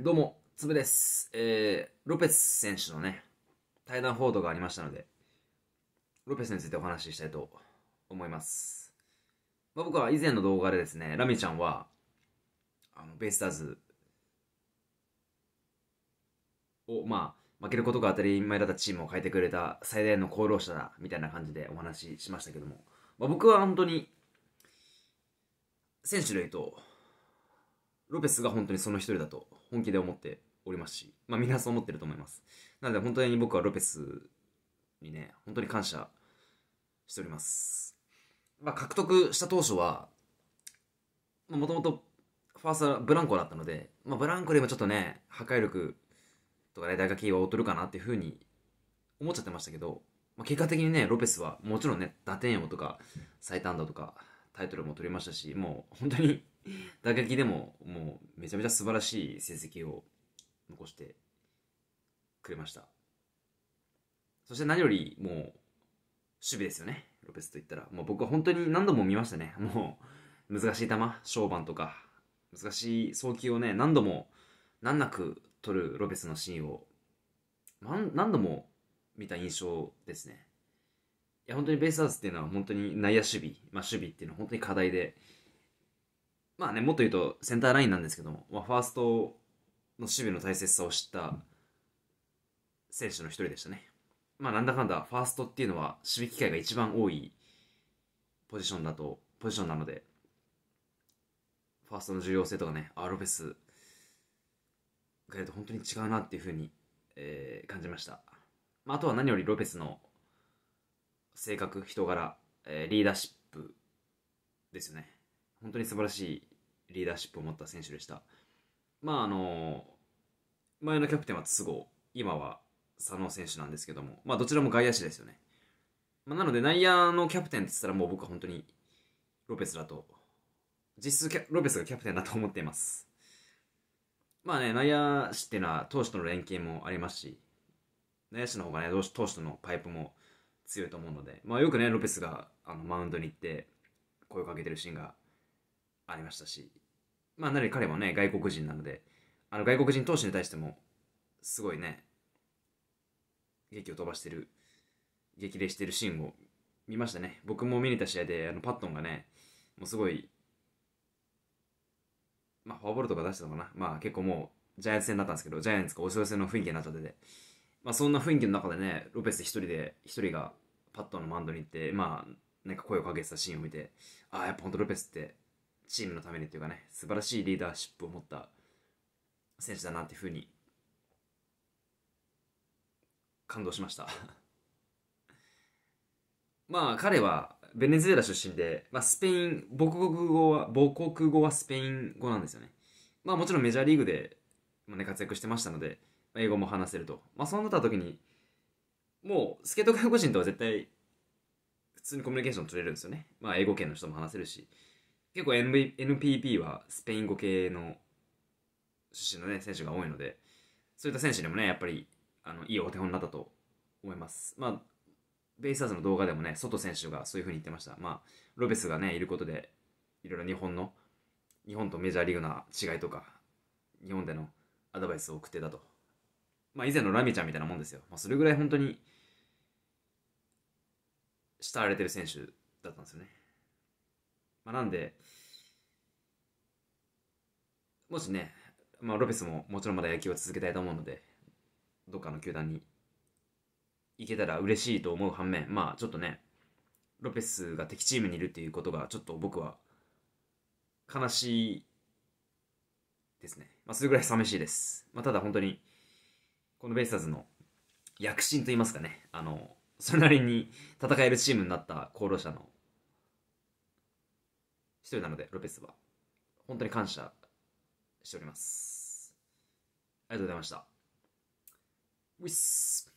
どうも、つぶです。えー、ロペス選手のね、対談報道がありましたので、ロペスについてお話ししたいと思います。まあ、僕は以前の動画でですね、ラミちゃんは、あのベイスターズを、まあ、負けることが当たり前だったチームを変えてくれた最大の功労者だ、みたいな感じでお話ししましたけども、まあ、僕は本当に、選手類とロペスが本当にその一人だと本気で思っておりますし、まあみんなそう思ってると思います。なので本当に僕はロペスにね、本当に感謝しております。まあ獲得した当初は、もともとファーストブランコだったので、まあブランコでもちょっとね、破壊力とかね、大学キは劣るかなっていうふうに思っちゃってましたけど、まあ、結果的にね、ロペスはもちろんね、打点王とか最短打とかタイトルも取りましたし、もう本当に 打撃でももうめちゃめちゃ素晴らしい成績を残してくれましたそして何よりもう守備ですよねロペスといったらもう僕は本当に何度も見ましたねもう難しい球小判とか難しい送球をね何度も難なく取るロペスのシーンを何度も見た印象ですねいや本当にベイスターズっていうのは本当に内野守備、まあ、守備っていうのは本当に課題でまあね、もっと言うとセンターラインなんですけども、まあ、ファーストの守備の大切さを知った選手の一人でしたね。まあ、なんだかんだ、ファーストっていうのは守備機会が一番多いポジションだと、ポジションなので、ファーストの重要性とかね、アーロベスがと本当に違うなっていうふうに、えー、感じました。まあ、あとは何よりロペスの性格、人柄、えー、リーダーシップですよね。本当に素晴らしいリーダーシップを持った選手でした。まああの前のキャプテンは都合今は佐野選手なんですけども、まあ、どちらも外野手ですよね。まあ、なので内野のキャプテンって言ったらもう僕は本当にロペスだと、実質ロペスがキャプテンだと思っています。まあね、内野手っていうのは投手との連携もありますし、内野手の方がね、投手とのパイプも強いと思うので、まあ、よくね、ロペスがあのマウンドに行って声をかけてるシーンがありましたし、まあ、なり彼もね、外国人なので、あの外国人投手に対しても、すごいね、劇を飛ばしてる、激励してるシーンを見ましたね。僕も見に行った試合で、あのパットンがね、もうすごい、まあ、フォアボールとか出してたのかな。まあ、結構もう、ジャイアンツ戦だったんですけど、ジャイアンツがおそよせの雰囲気になっちゃってて、まあ、そんな雰囲気の中でね、ロペス一人で、一人がパットンのマウンドに行って、まあ、なんか声をかけてたシーンを見て、ああ、やっぱ本当ロペスってチームのためにというかね、素晴らしいリーダーシップを持った選手だなっていうふうに、感動しました まあ、彼はベネズエラ出身で、まあ、スペイン、母国語は、母国語はスペイン語なんですよね。まあ、もちろんメジャーリーグで、まあね、活躍してましたので、ま英語も話せると。まあ、そうなった時に、もう、スケート外国人とは絶対、普通にコミュニケーション取れるんですよね。まあ、英語圏の人も話せるし。結構 NV n p はスペイン語系の出身のね、選手が多いので、そういった選手でもね、やっぱり、あの、いいお手本になったと思います。まあ、ベイスターズの動画でもね、外選手がそういう風に言ってました。まあ、ロベスがね、いることで、いろいろ日本の、日本とメジャーリーグな違いとか、日本でのアドバイスを送ってたと。まあ、以前のラミちゃんみたいなもんですよ。まあ、それぐらい本当に、慕われてる選手だったんですよね。まあ、なんで、もしね、まあ、ロペスももちろんまだ野球を続けたいと思うので、どっかの球団に行けたら嬉しいと思う反面、まあちょっとね、ロペスが敵チームにいるっていうことがちょっと僕は悲しいですね。まあそれぐらい寂しいです。まあただ本当に、このベイスターズの躍進と言いますかね、あの、それなりに戦えるチームになった功労者の一人なので、ロペスは。本当に感謝しております。ありがとうございました。ウィス